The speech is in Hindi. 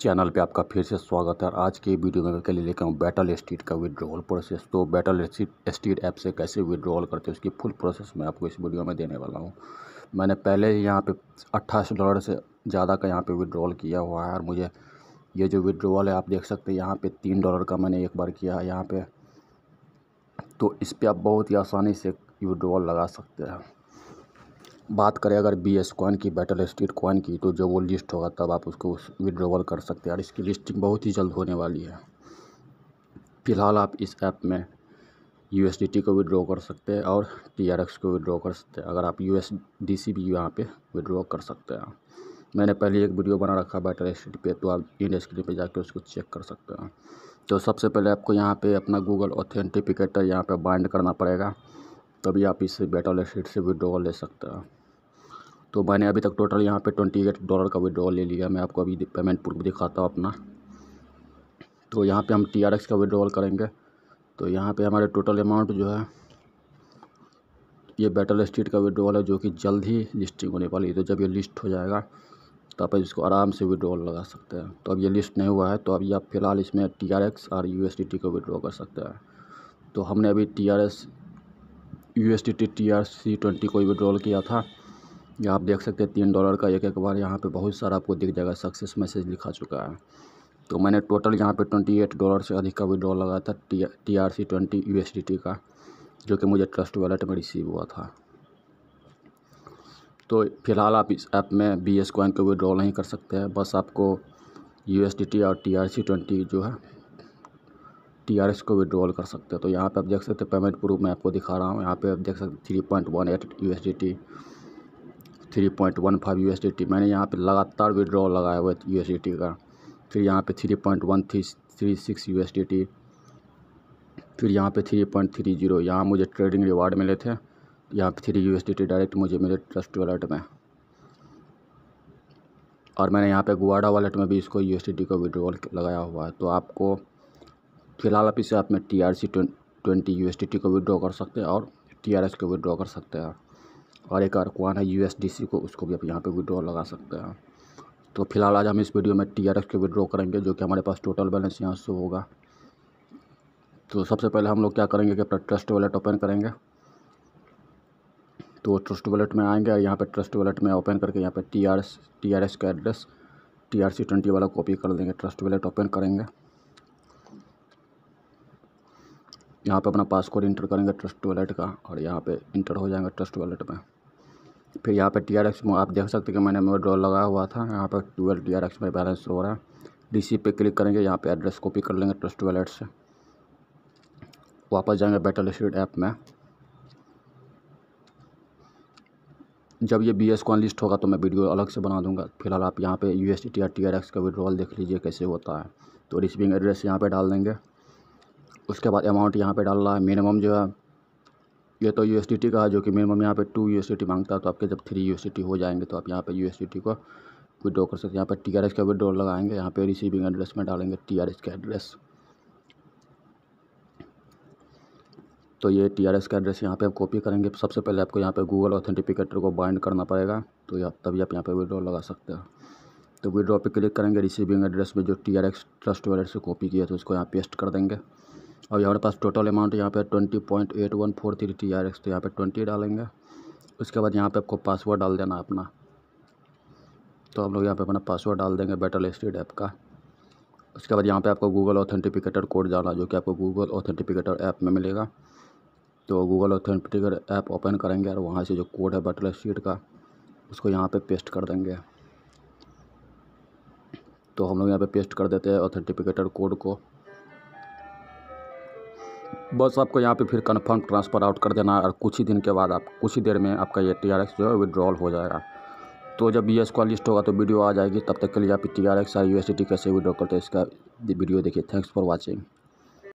चैनल पे आपका फिर से स्वागत है और आज के वीडियो में के लिए लेकर हूँ बैटल स्ट्रीट का विड्रॉल प्रोसेस तो बैटल स्ट्रीट ऐप से कैसे विड्रॉल करते हैं उसकी फुल प्रोसेस मैं आपको इस वीडियो में देने वाला हूँ मैंने पहले यहाँ पे अट्ठाईस डॉलर से ज़्यादा का यहाँ पे विड्रॉल किया हुआ है और मुझे ये जो विड्रॉल है आप देख सकते हैं यहाँ पर तीन डॉलर का मैंने एक बार किया है यहाँ पर तो इस पर आप बहुत ही आसानी से विड्रॉल लगा सकते हैं बात करें अगर बी एस कॉइन की बैटल स्ट्रीट कॉइन की तो जब वो लिस्ट होगा तब आप उसको उस विड्रोवल कर सकते हैं और इसकी लिस्टिंग बहुत ही जल्द होने वाली है फ़िलहाल आप इस ऐप में यू को विड्रॉ कर सकते हैं और टी को विड्रॉ कर सकते हैं अगर आप यू भी यहाँ पर विड्रॉ कर सकते हैं मैंने पहले एक वीडियो बना रखा बैटल स्ट्रीट पे तो आप इंडिया स्क्रीन पे जाके उसको चेक कर सकते हैं तो सबसे पहले आपको यहाँ पे अपना गूगल ऑथेंटिफिकेटर यहाँ पे बाइंड करना पड़ेगा तभी आप इस बैटल स्ट्रीट से विड्रॉल ले सकते हैं तो मैंने अभी तक टोटल यहाँ पे ट्वेंटी एट डॉलर का विड्रॉल ले लिया मैं आपको अभी पेमेंट प्रूफ दिखाता हूँ अपना तो यहाँ पे हम टी आर एक्स का विड्रॉल करेंगे तो यहाँ पे हमारे टोटल अमाउंट जो है ये बैटल स्ट्रीट का विड्रॉल है जो कि जल्द ही लिस्टिंग होने वाली है तो जब ये लिस्ट हो जाएगा तो आप इसको आराम से विड्रॉल लगा सकते हैं तो अब ये लिस्ट नहीं हुआ है तो अभी आप फिलहाल इसमें टी आर एक्स और यू एस डी टी को विड्रॉ कर सकते हैं तो हमने अभी T R S U S D T T R C twenty को विड्रॉल किया था या आप देख सकते हैं तीन डॉलर का एक एक बार यहाँ पे बहुत सारा आपको दिख जाएगा सक्सेस मैसेज लिखा चुका है तो मैंने टोटल यहाँ पे ट्वेंटी एट डॉलर से अधिक का विड्रॉ लगाया था T T R C twenty U S D T का जो कि मुझे ट्रस्ट वॉलेट में रिसीव हुआ था तो फिलहाल आप इस ऐप में बी एस कॉइन को विड्रॉ नहीं कर सकते हैं बस आपको यू एस डी टी और टी आर सी ट्वेंटी जो है टी आर एस को विड्रॉल कर सकते हैं तो यहाँ पे आप देख सकते हैं पेमेंट प्रूफ मैं आपको दिखा रहा हूँ यहाँ पे आप देख सकते three point one eight U S D T three point one five U मैंने यहाँ पे लगातार विड्रॉ लगाया हुआ है यू का फिर यहाँ पे three point one three three six U फिर यहाँ पे थ्री पॉइंट थ्री जीरो यहाँ मुझे ट्रेडिंग रिवार्ड मिले थे यहाँ पे थ्री यू डायरेक्ट मुझे मिले ट्रस्ट वॉलेट में और मैंने यहाँ पे गुआडा वॉलेट में भी इसको यू को विड्रॉल लगाया हुआ है तो आपको फ़िलहाल आप इसे आप में T R C twenty U को विड्रॉ कर सकते हैं और टी आर एस को विड्रॉ कर सकते हैं और एक अरकवान है यू को उसको भी आप यहाँ पर विड्रॉ लगा सकते हैं तो फिलहाल आज हम इस वीडियो में टी आर के विड्रॉ करेंगे जो कि हमारे पास टोटल बैलेंस यहाँ से होगा तो सबसे पहले हम लोग क्या करेंगे कि अपना ट्रस्ट वॉलेट ओपन करेंगे तो ट्रस्ट वॉलेट में आएंगे और यहाँ पर ट्रस्ट वॉलेट में ओपन करके यहाँ पर T R S T R S का address T R C twenty वाला कॉपी कर देंगे ट्रस्ट वॉलेट ओपन करेंगे यहाँ पे अपना पासवर्ड इंटर करेंगे ट्रस्ट वॉलेट का और यहाँ पे इंटर हो जाएगा ट्रस्ट वॉलेट में फिर यहाँ पर टी आर एक्स आप देख सकते हैं कि मैंने मेरा ड्रॉ लगा हुआ था यहाँ पर ट्वेल्व टी आर एक्स में बैलेंस हो रहा है डी सी पे क्लिक करेंगे यहाँ पे एड्रेस कॉपी कर लेंगे ट्रस्ट वैलेट से वापस जाएंगे बैटल स्ट्रीट ऐप में जब ये बी एस को अनलिस्ट होगा तो मैं वीडियो अलग से बना दूंगा फिलहाल आप यहाँ पे U S T R T R X का विड्रॉल देख लीजिए कैसे होता है तो रिसीविंग एड्रेस यहाँ पे डाल देंगे उसके बाद अमाउंट यहाँ पे डाल रहा है मिनिमम जो है ये तो यू का है जो कि मिनिमम यहाँ पे टू यू मांगता है तो आपके जब थ्री यू हो जाएंगे तो आप यहाँ पे यू को विड्रो कर सकते हैं यहाँ पे टी का विड्रो लगाएंगे यहाँ पे रिसीविंग एड्रेस में डालेंगे टी आर एस का एड्रेस तो ये टी आर एस का एड्रेस यहाँ पे आप कॉपी करेंगे सबसे पहले आपको यहाँ पे गूगल ऑथेंटिफिकेटर को बाइंड करना पड़ेगा तो या तभी आप यहाँ पर विड्रो लगा सकते हो तो विड्रो पर क्लिक करेंगे रिसीविंग एड्रेस में जो टी आर एक्स ट्रस्ट वाले से कॉपी किया तो उसको यहाँ पेस्ट कर देंगे और हमारे पास टोटल अमाउंट यहाँ पे twenty point eight one four three T R X तो यहाँ पे ट्वेंटी डालेंगे उसके बाद यहाँ पे आपको पासवर्ड डाल देना अपना तो हम लोग यहाँ पे अपना पासवर्ड डाल देंगे बेटर लिस्टेड ऐप का उसके बाद यहाँ पे आपको गूगल ऑथेंटिफिकेटर कोड जाना जो कि आपको गूगल ऑथेंटिफिकेटर ऐप में मिलेगा तो गूगल ऑथेंटिफिकेटर ऐप ओपन करेंगे और वहाँ से जो कोड है बेटर लिस्टेड का उसको यहाँ पर पेस्ट कर देंगे तो हम लोग यहाँ पर पेस्ट कर देते हैं ऑथेंटिफिकेटर कोड को बस आपको यहाँ पे फिर कन्फर्म ट्रांसफ़र आउट कर देना है और कुछ ही दिन के बाद आप कुछ ही देर में आपका ये टी जो है विड्रॉल हो जाएगा तो जब बी एस लिस्ट होगा तो वीडियो आ जाएगी तब तक के लिए आप टी आर एक्स और यू कैसे विड्रॉ करते हैं इसका वीडियो देखिए थैंक्स फॉर वॉचिंग